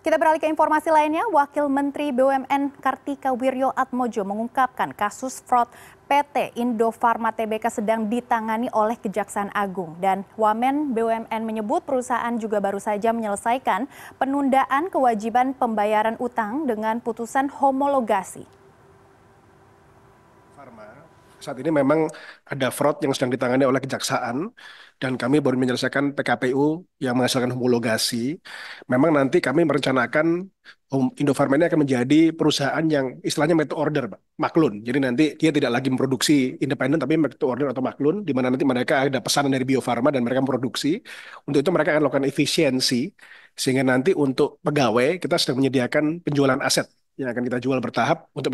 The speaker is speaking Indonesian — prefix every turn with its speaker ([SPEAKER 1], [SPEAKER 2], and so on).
[SPEAKER 1] Kita beralih ke informasi lainnya, Wakil Menteri BUMN Kartika Wirjo Atmojo mengungkapkan kasus fraud PT Indo Indofarma Tbk sedang ditangani oleh Kejaksaan Agung dan Wamen BUMN menyebut perusahaan juga baru saja menyelesaikan penundaan kewajiban pembayaran utang dengan putusan homologasi
[SPEAKER 2] saat ini memang ada fraud yang sedang ditangani oleh kejaksaan dan kami baru menyelesaikan PKPU yang menghasilkan homologasi. Memang nanti kami merencanakan um, Indofarma ini akan menjadi perusahaan yang istilahnya made to order, maklun. Jadi nanti dia tidak lagi memproduksi independen tapi made to order atau maklun di mana nanti mereka ada pesanan dari Bio Farma dan mereka memproduksi. Untuk itu mereka akan lakukan efisiensi sehingga nanti untuk pegawai kita sedang menyediakan penjualan aset yang akan kita jual bertahap untuk